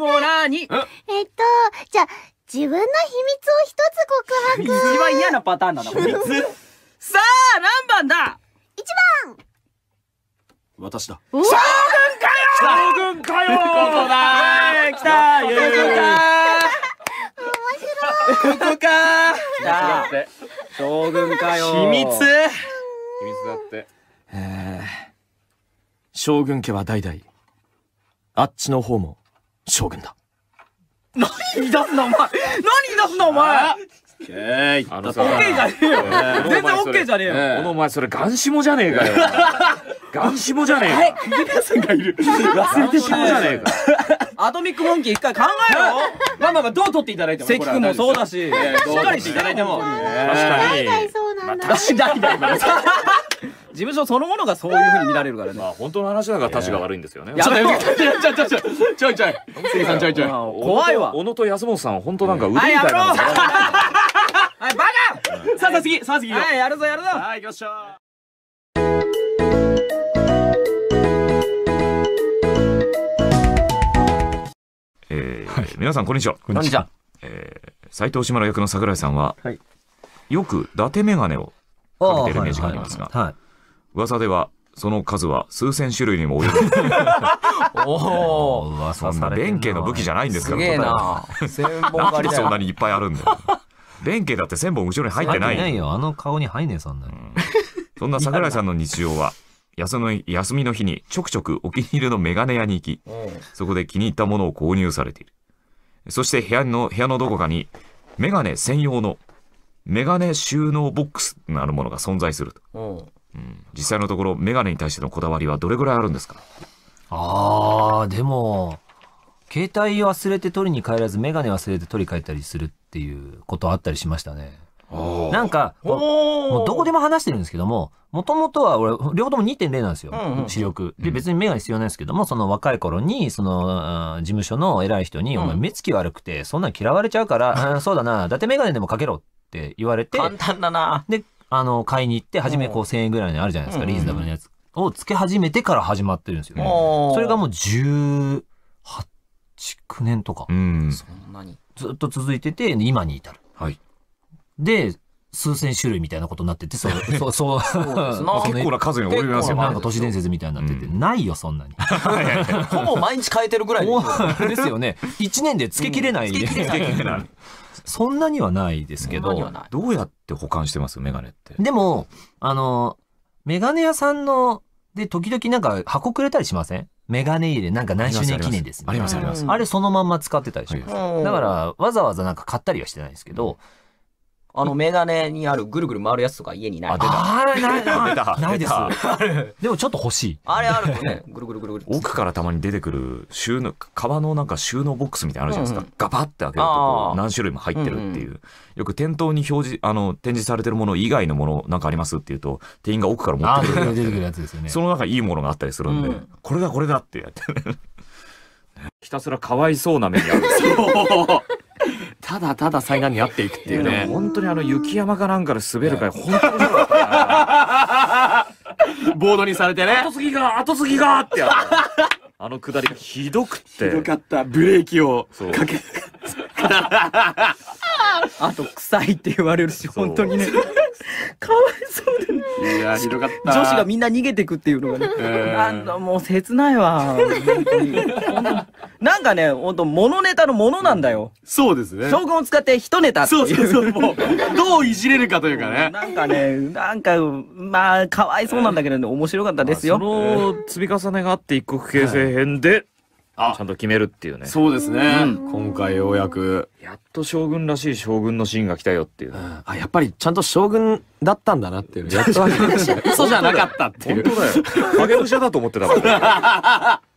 もなにえっと、じゃあ、自分の秘密を一つ告白。一番嫌なパターンだな、秘密 さあ、何番だ一番私だ。将軍かよ将軍かよここだ来たゆうか面白いここか来た将軍かよ秘密秘密だって。えー、将軍家は代々、あっちの方も、将軍だ。何言い出すな、お前何言い出すな、お前オッケーあのさオッケーじゃねえよ全然オッケーじゃねえよこのお前それガンシモじゃねえかよガンシモじゃねえか皆さんがいる忘れてしまうじゃねえかアトミックモンキー一回考えろ まあまあまあどう取っていただいても関君もそうだししっかりしていただいても確かに代々そうなんだ代々 務所そのものがそういうふうに見られるからねまあ本当の話だから立ちが悪いんですよねや ちちちちちちち怖いわ小野と安本さん本当なんか腕みたいなはいバカさあ次さあ次はいやるぞやるぞはい行きましょうえ皆さんこんにちは。こんにちは。え斎藤志村役の桜井さんは、はい、よく伊達眼鏡をかけてるイメージがありますが、はい、噂ではその数は数千種類にも及ぶ おおそんな弁慶の武器じゃないんですからすげえな千本りそんなにいっぱいあるんだよ弁慶だって千本後ろに入ってないないよあの顔に入んねえそんな、に。そんな桜井さんの日常は休み休みの日にちょくちょくお気に入りのメガネ屋に行き、そこで気に入ったものを購入されているそして部屋の部屋のどこかにメガネ専用のメガネ収納ボックスなるものが存在すると、うん、実際のところメガネに対してのこだわりはどれぐらいあるんですかあーでも携帯忘れて取りに帰らずメガネ忘れて取り帰ったりするっていうことあったりしましたね。なんかもうどこでも話してるんですけどももともとは俺両方とも2.0なんですよ、うんうん、視力で別に眼鏡必要ないですけども、うん、その若い頃にその事務所の偉い人に「お前目つき悪くてそんなん嫌われちゃうから、うん、そうだなだってメガネでもかけろ」って言われて簡単だなであの、買いに行って、初めこう1000円ぐらいのあるじゃないですか、リーズナブルなやつ。をつけ始めてから始まってるんですよね。それがもう18、9年とか。うん、ずっと続いてて、今に至る。はい。で、数千種類みたいなことになってて、そう、そう、そう。そう結構な数に及びますよ、なんか都市伝説みたいになってて、うん、ないよ、そんなに。ほぼ毎日変えてるぐらいですよね。一年でつけきれない。つけきれない。そんなにはないですけど、どうやって保管してますメガネって。でも、あの、メガネ屋さんの、で、時々なんか箱くれたりしませんメガネ入れ、なんか何周年記念です、ね、あります、あります。あれそのまんま使ってたりします。だから、わざわざなんか買ったりはしてないですけど、うんあの、メガネにあるぐるぐる回るやつとか家にない。あ、出た。あれ、ない、出た。ないです。でもちょっと欲しい。あれあるとね、ぐるぐるぐるぐる。奥からたまに出てくる収納、革のなんか収納ボックスみたいなのあるじゃないですか。ガバって開けると何種類も入ってるっていう。よく店頭に表示、あの、展示されてるもの以外のものなんかありますっていうと、店員が奥から持ってくる。出てくるやつですよね。その中いいものがあったりするんで、これだこれだってやって。ひたすらかわいそうな目にある。そうただただ災難に遭っていくっていうね。本当にあの雪山かなんかで滑るから、本当に。ボードにされてね。後継ぎが、後継ぎがってやる。あの下りがひどくて。ひどかった。ブレーキをかけ。あと臭いって言われるし本当にね かわいそうで、ね、いやひどかった女子がみんな逃げてくっていうのがね、えー、なもう切ないわなんかね本当モネタのものなんだよそうですね将軍を使って一ネタそうそうそううどういじれるかというかねなんかねなんかまあかわいそうなんだけどね面白かったですよ、まあ、その積み重ねがあって一国形成編で、はいちゃんと決めるっていうねそうですね、うん、今回ようやくやっと将軍らしい将軍のシーンが来たよっていう、うん、あやっぱりちゃんと将軍だったんだなっていうやっと分かし嘘じゃなかったっていう本当だよ影武者だと思ってたから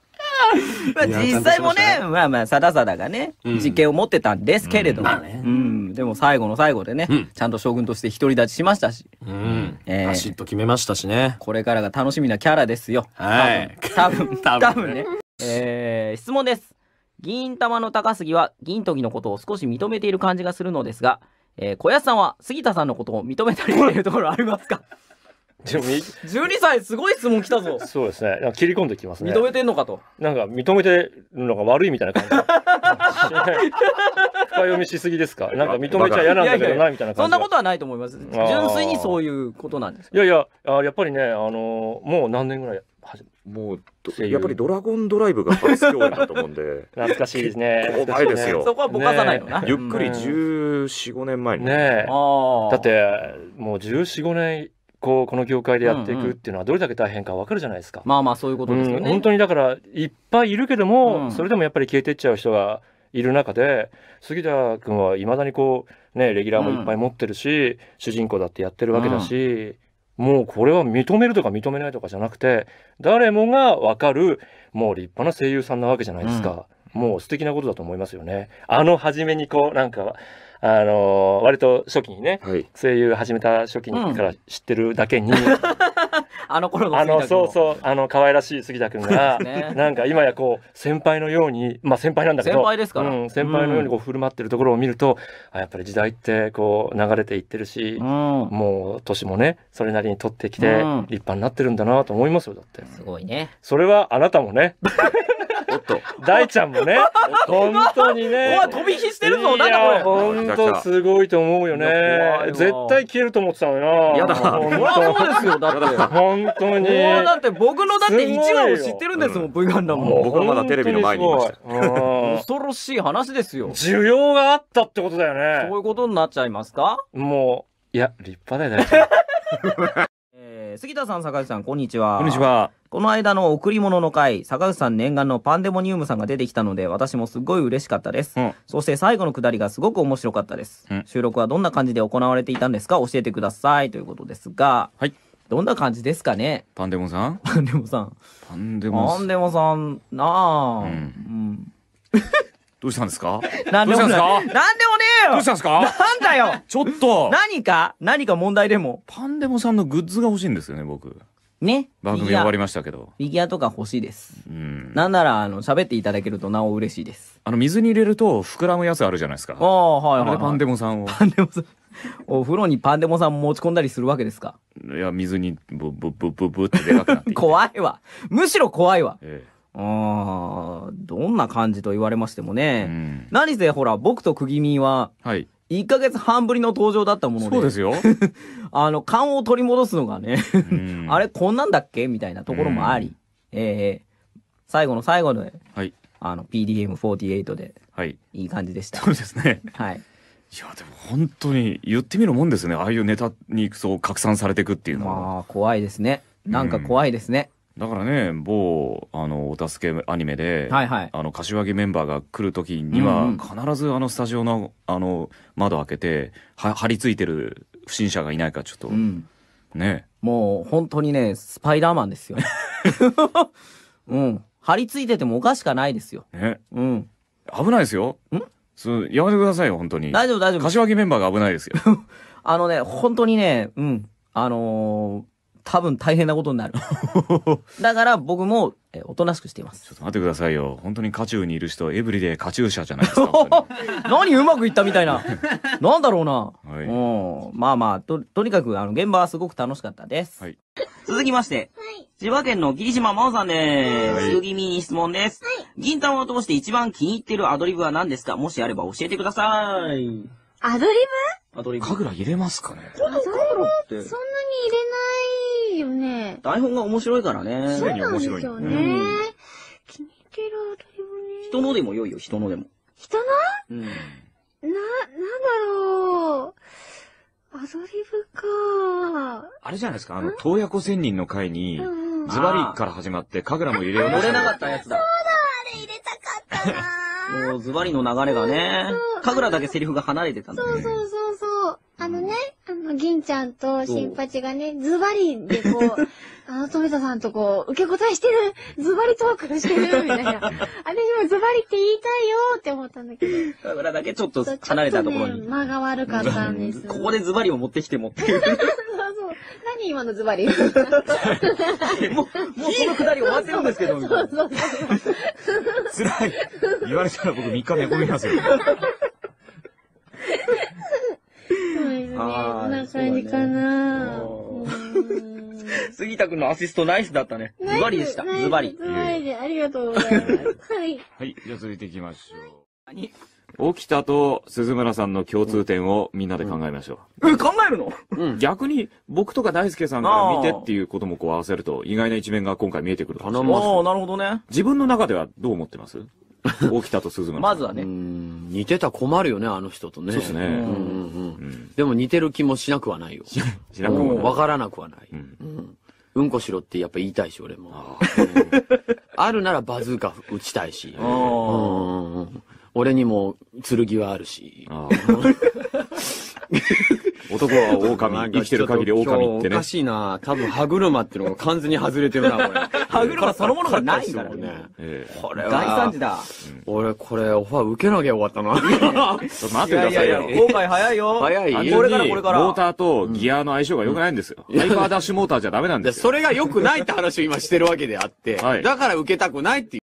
まあ、実際もね、まねまあまあ、さださだがね、実験を持ってたんですけれども、ね、うん、うん、でも最後の最後でね、うん、ちゃんと将軍として独り立ちしましたし、うんえー、バシッと決めましたしね。これからが楽しみなキャラですよ。はい。多分、多分、多分ね。えー、質問です。銀玉の高杉は銀時のことを少し認めている感じがするのですが、えー、小安さんは杉田さんのことを認めたりというところありますかでも12歳すごい質問きたぞそうですね切り込んできますね認めてんのかとなんか認めてるのが悪いみたいな感じ 深読みしすぎですかなんか認めちゃ嫌なんだけどなみたいな感じそんなことはないと思います純粋にそういうことなんですいやいやあやっぱりねあのー、もう何年ぐらいもうやっぱり「ドラゴンドライブ」が初共演だと思うんで 懐かしいですね結構前ですよ、そこはぼかさないのな、ね、ゆっくり1415年前にねえだってもう1415年こうこの業界でやっていくっていうのはどれだけ大変かわかるじゃないですか、うんうん、まあまあそういうことですよね、うん、本当にだからいっぱいいるけども、うん、それでもやっぱり消えていっちゃう人がいる中で杉田君はいまだにこうねレギュラーもいっぱい持ってるし、うん、主人公だってやってるわけだし、もうこれは認めるとか認めないとかじゃなくて誰もが分かるもう立派な声優さんなわけじゃないですか、うん、もう素敵なことだと思いますよねあの初めにこうなんかあのー、割と初期にね、はい、声優始めた初期にから知ってるだけに、うん、あの頃のあのそうそうあの可愛らしい杉田君が、ね、なんか今やこう先輩のようにまあ先輩なんだけど先輩ですから、うん、先輩のようにこう振る舞ってるところを見ると、うん、あやっぱり時代ってこう流れていってるし、うん、もう年もねそれなりに取ってきて立派になってるんだなと思いますよだって、すごいねそれはあなたもね おっと大ちゃんもね本当にね飛び火してるぞなんだこれ本当すごいと思うよね絶対消えると思ってたのよやだそうですよだって本当にだって僕のだって一話を知ってるんですもん V ガンダムも僕のまだテレビの前にいました恐ろしい話ですよ需要があったってことだよねそういうことになっちゃいますかもういや立派だよね 杉田さん、坂口さん、こんにちは。こんにちは。この間の贈り物の回、坂口さん念願のパンデモニウムさんが出てきたので、私もすごい嬉しかったです。うん、そして最後のくだりがすごく面白かったです、うん、収録はどんな感じで行われていたんですか教えてください。ということですが、はい。どんな感じですかねパンデモさん パンデモさん。パンデモさん。パンデモさん、なあ、うん、うんどうしたんですかなでもねえよどうしたんですかなんだよちょっと何か何か問題でも。パンデモさんのグッズが欲しいんですよね、僕。ね。番組終わりましたけど。フィギュアとか欲しいです。うん。なんなら、あの、喋っていただけるとなお嬉しいです。あの、水に入れると膨らむやつあるじゃないですか。ああ、はいはい、はい、パンデモさんを。パンデモさん。お風呂にパンデモさん持ち込んだりするわけですかいや、水にブブブブブってでかくなって怖いわ。むしろ怖いわ。ええああ、どんな感じと言われましてもね。うん、何せほら、僕とくぎみは、はい。1ヶ月半ぶりの登場だったもので。そうですよ。あの、勘を取り戻すのがねうん、あれ、こんなんだっけみたいなところもあり、うん、えー、最後の最後の、はい。あの、PDM48 で、はい。いい感じでした。そうですね。はい。いやでも本当に言ってみるもんですねああいうネタにそう拡散されていくっていうのは。まあ怖いですね。なんか怖いですね。だからね某あのお助けアニメで、はいはい、あの柏木メンバーが来る時には、うんうん、必ずあのスタジオのあの窓開けては張り付いてる不審者がいないかちょっと、うん、ねもう本当にねスパイダーマンですよ、うん張り付いててもおかしくないですよ、ねうん、危ないですよんそうやめてくださいよ本当に大丈夫大丈夫柏木メンバーが危ないですよ あのね本当にねうんあのー多分大変なことになる。だから僕も、えおとなしくしています。ちょっと待ってくださいよ。本当に渦中にいる人、エブリでカチューじゃないですか。何うまくいったみたいな。なんだろうな。はい、うん。まあまあ、と、とにかく、あの、現場はすごく楽しかったです。はい。続きまして、はい、千葉県の霧島真央さんです。はい、気に質問です。はい、銀玉を通して一番気に入ってるアドリブは何ですかもしあれば教えてください。アドリブアドリブ。神楽入れますかねグラって。そんなに入れない。いよね。台本が面白いからね。そうなんですよね。気に入ってる台本ね。人のでも良いよ、人のでも。人のうん。な、なんだろう。アドリブか。あれじゃないですか、あの、洞爺湖仙人の会に、ズバリから始まって、神楽も入れようと乗れなかったやつだ。そうだ、あれ入れたかったな。もうズバリの流れがね、神楽だけセリフが離れてたんだ、そうそうそうそう。あのね、まあ、銀ちゃんと新八がね、ズバリでこう、あの、富田さんとこう、受け答えしてるズバリトークしてるみたいな。私もズバリって言いたいよって思ったんだけど。裏だけちょっと離れたところに。ね、間が悪かったんです。ここでズバリを持ってきてもっていう。何今のズバリもう、もうこのくだり終わってるんですけど、みたいな。辛い。言われたら僕3日目めんなさい。こんな感じかな。杉田くんのアシストナイスだったね。ズバリでした。ズバリ。ズバリで、ありがとうございます。はい。はい、じゃあ続いていきましょう。起きたと鈴村さんの共通点をみんなで考えましょう。え、考えるのうん。逆に僕とか大輔さんから見てっていうこともこう合わせると意外な一面が今回見えてくるかもしれない。ああ、なるほどね。自分の中ではどう思ってます 起きたと鈴村。まずはね。似てたら困るよね、あの人とね。そうですね。でも似てる気もしなくはないよ。しなくもわからなくはない。うんこしろってやっぱ言いたいし、俺も。あるならバズーカ打ちたいし。俺にも剣はあるし。男は狼。生きてる限り狼ってね。おかしいな多分歯車っていうのが完全に外れてるな、これ。歯車そのものがないからね。これは。大惨事だ。俺、これ、オファー受けなきゃよかったな。待ってくださいよ。後悔今回早いよ。早い。これからこれから。モーターとギアの相性が良くないんですよ。ハイパーダッシュモーターじゃダメなんですよ。それが良くないって話を今してるわけであって。だから受けたくないって